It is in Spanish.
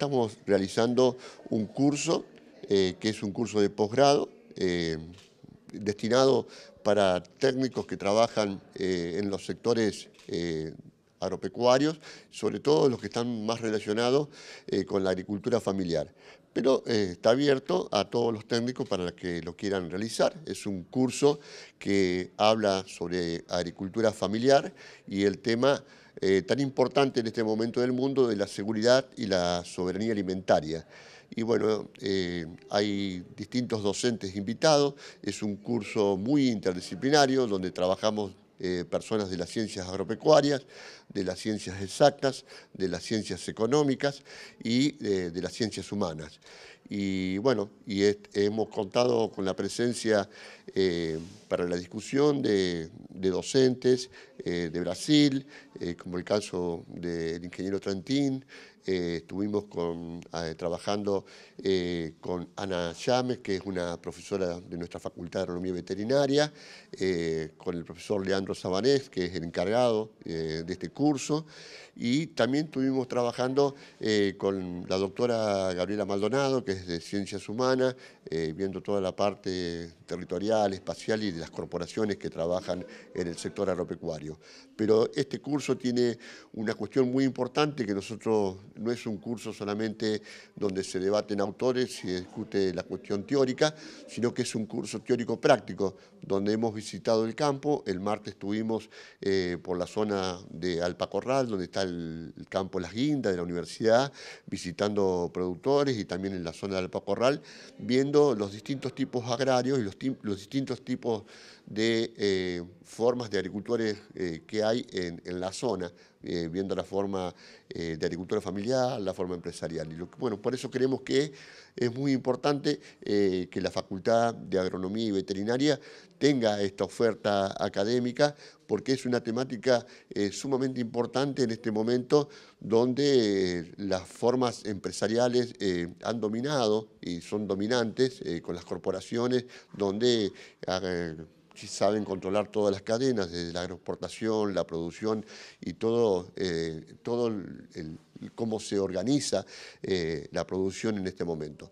Estamos realizando un curso, eh, que es un curso de posgrado, eh, destinado para técnicos que trabajan eh, en los sectores agropecuarios, sobre todo los que están más relacionados eh, con la agricultura familiar. Pero eh, está abierto a todos los técnicos para que lo quieran realizar. Es un curso que habla sobre agricultura familiar y el tema eh, tan importante en este momento del mundo de la seguridad y la soberanía alimentaria. Y bueno, hay distintos docentes invitados, es un curso muy interdisciplinario donde trabajamos eh, personas de las ciencias agropecuarias, de las ciencias exactas, de las ciencias económicas y eh, de, las ciencias humanas. Y bueno, y hemos contado con la presencia eh, para la discusión de, docentes de Brasil, eh, como el caso del ingeniero Trantín, eh, estuvimos con, ah, trabajando eh, con Ana Llames, que es una profesora de nuestra Facultad de Agronomía Veterinaria, con el profesor Leandro Sabanés, que es el encargado de este curso, y también estuvimos trabajando con la doctora Gabriela Maldonado, que es de Ciencias Humanas, viendo toda la parte territorial, espacial y de las corporaciones que trabajan en el sector agropecuario. Pero este curso tiene una cuestión muy importante que nosotros no es un curso solamente donde se debaten autores, y se discute la cuestión teórica, sino que es un curso teórico práctico donde hemos visitado el campo. El martes estuvimos eh, por la zona de Alpacorral, donde está el, campo Las Guindas de la universidad, visitando productores y también en la zona de Alpacorral, viendo los distintos tipos agrarios y los, distintos tipos de eh, formas de agricultores eh, que hay en, en la eh, viendo la forma eh, de agricultura familiar, la forma empresarial. Y bueno, por eso creemos que es muy importante eh, que la Facultad de Agronomía y Veterinaria tenga esta oferta académica, porque es una temática sumamente importante en este momento donde las formas empresariales han dominado y son dominantes con las corporaciones, donde saben controlar todas las cadenas, desde la exportación, la producción y todo, eh, todo cómo se organiza eh, la producción en este momento.